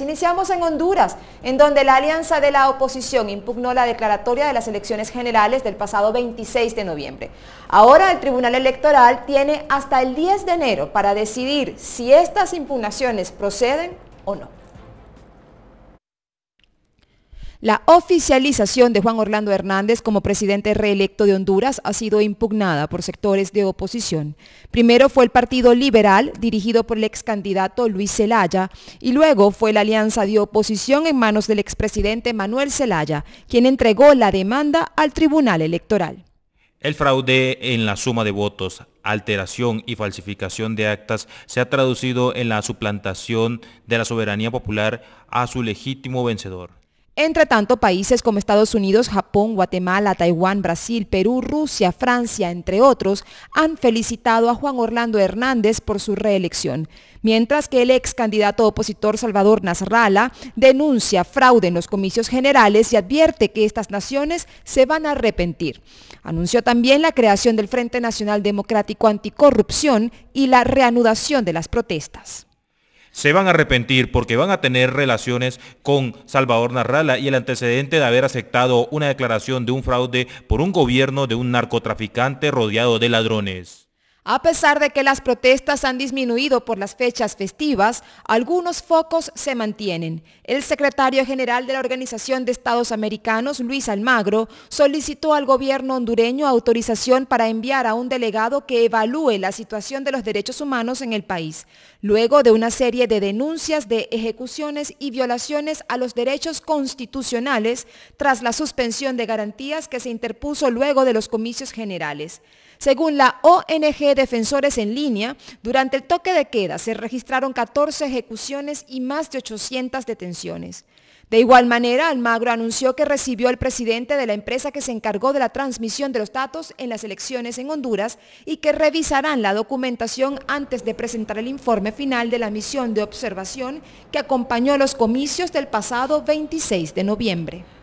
Iniciamos en Honduras, en donde la alianza de la oposición impugnó la declaratoria de las elecciones generales del pasado 26 de noviembre. Ahora el Tribunal Electoral tiene hasta el 10 de enero para decidir si estas impugnaciones proceden o no. La oficialización de Juan Orlando Hernández como presidente reelecto de Honduras ha sido impugnada por sectores de oposición. Primero fue el Partido Liberal, dirigido por el ex candidato Luis Zelaya, y luego fue la alianza de oposición en manos del expresidente Manuel Zelaya, quien entregó la demanda al Tribunal Electoral. El fraude en la suma de votos, alteración y falsificación de actas se ha traducido en la suplantación de la soberanía popular a su legítimo vencedor. Entre tanto, países como Estados Unidos, Japón, Guatemala, Taiwán, Brasil, Perú, Rusia, Francia, entre otros, han felicitado a Juan Orlando Hernández por su reelección, mientras que el ex candidato opositor Salvador Nasralla denuncia fraude en los comicios generales y advierte que estas naciones se van a arrepentir. Anunció también la creación del Frente Nacional Democrático Anticorrupción y la reanudación de las protestas se van a arrepentir porque van a tener relaciones con Salvador Narrala y el antecedente de haber aceptado una declaración de un fraude por un gobierno de un narcotraficante rodeado de ladrones. A pesar de que las protestas han disminuido por las fechas festivas, algunos focos se mantienen. El secretario general de la Organización de Estados Americanos, Luis Almagro, solicitó al gobierno hondureño autorización para enviar a un delegado que evalúe la situación de los derechos humanos en el país, luego de una serie de denuncias de ejecuciones y violaciones a los derechos constitucionales tras la suspensión de garantías que se interpuso luego de los comicios generales. Según la ONG defensores en línea, durante el toque de queda se registraron 14 ejecuciones y más de 800 detenciones. De igual manera, Almagro anunció que recibió al presidente de la empresa que se encargó de la transmisión de los datos en las elecciones en Honduras y que revisarán la documentación antes de presentar el informe final de la misión de observación que acompañó los comicios del pasado 26 de noviembre.